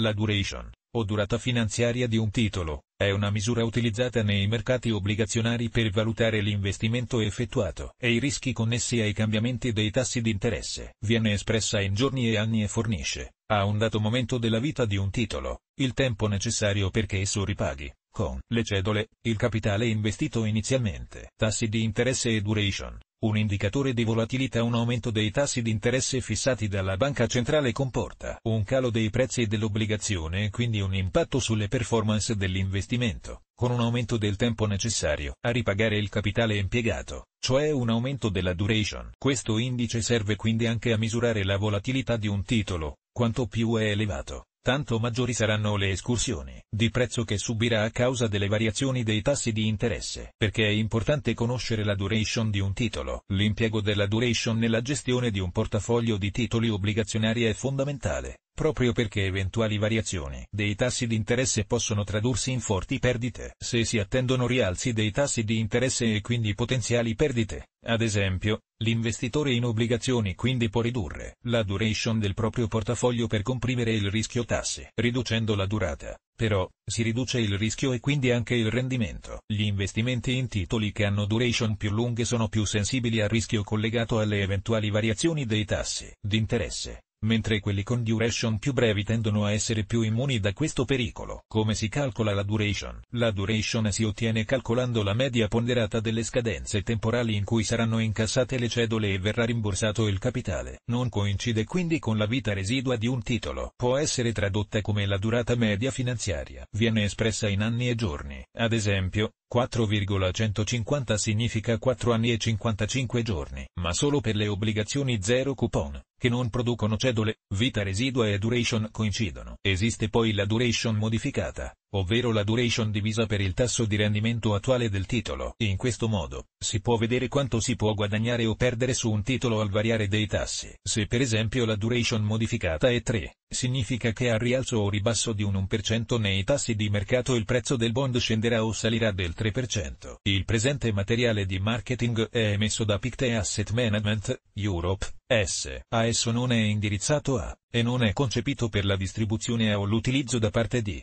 La duration, o durata finanziaria di un titolo, è una misura utilizzata nei mercati obbligazionari per valutare l'investimento effettuato e i rischi connessi ai cambiamenti dei tassi di interesse. Viene espressa in giorni e anni e fornisce, a un dato momento della vita di un titolo, il tempo necessario perché esso ripaghi, con le cedole, il capitale investito inizialmente. Tassi di interesse e duration un indicatore di volatilità un aumento dei tassi di interesse fissati dalla banca centrale comporta un calo dei prezzi dell'obbligazione e quindi un impatto sulle performance dell'investimento, con un aumento del tempo necessario a ripagare il capitale impiegato, cioè un aumento della duration. Questo indice serve quindi anche a misurare la volatilità di un titolo, quanto più è elevato, tanto maggiori saranno le escursioni di prezzo che subirà a causa delle variazioni dei tassi di interesse. Perché è importante conoscere la duration di un titolo. L'impiego della duration nella gestione di un portafoglio di titoli obbligazionari è fondamentale proprio perché eventuali variazioni dei tassi di interesse possono tradursi in forti perdite se si attendono rialzi dei tassi di interesse e quindi potenziali perdite. Ad esempio, l'investitore in obbligazioni quindi può ridurre la duration del proprio portafoglio per comprimere il rischio tassi, riducendo la durata. Però, si riduce il rischio e quindi anche il rendimento. Gli investimenti in titoli che hanno duration più lunghe sono più sensibili al rischio collegato alle eventuali variazioni dei tassi di interesse mentre quelli con duration più brevi tendono a essere più immuni da questo pericolo. Come si calcola la duration? La duration si ottiene calcolando la media ponderata delle scadenze temporali in cui saranno incassate le cedole e verrà rimborsato il capitale. Non coincide quindi con la vita residua di un titolo. Può essere tradotta come la durata media finanziaria. Viene espressa in anni e giorni. Ad esempio, 4,150 significa 4 anni e 55 giorni, ma solo per le obbligazioni zero coupon che non producono cedole, vita residua e duration coincidono. Esiste poi la duration modificata, ovvero la duration divisa per il tasso di rendimento attuale del titolo. In questo modo, si può vedere quanto si può guadagnare o perdere su un titolo al variare dei tassi. Se per esempio la duration modificata è 3, significa che al rialzo o ribasso di un 1% nei tassi di mercato il prezzo del bond scenderà o salirà del 3%. Il presente materiale di marketing è emesso da Pictet Asset Management, Europe, S. A esso non è indirizzato a, e non è concepito per la distribuzione a o l'utilizzo da parte di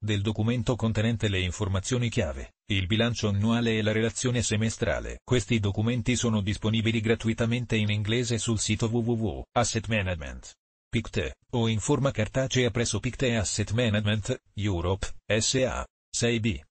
del documento contenente le informazioni chiave, il bilancio annuale e la relazione semestrale. Questi documenti sono disponibili gratuitamente in inglese sul sito www.assetmanagement.pict o in forma cartacea presso Pictet Asset Management, Europe, SA, 6B.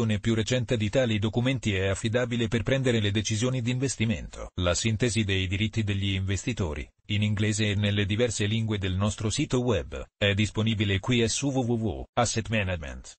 pubblicazione più recente di tali documenti è affidabile per prendere le decisioni di investimento. La sintesi dei diritti degli investitori, in inglese e nelle diverse lingue del nostro sito web, è disponibile qui su www.assetmanagement.com.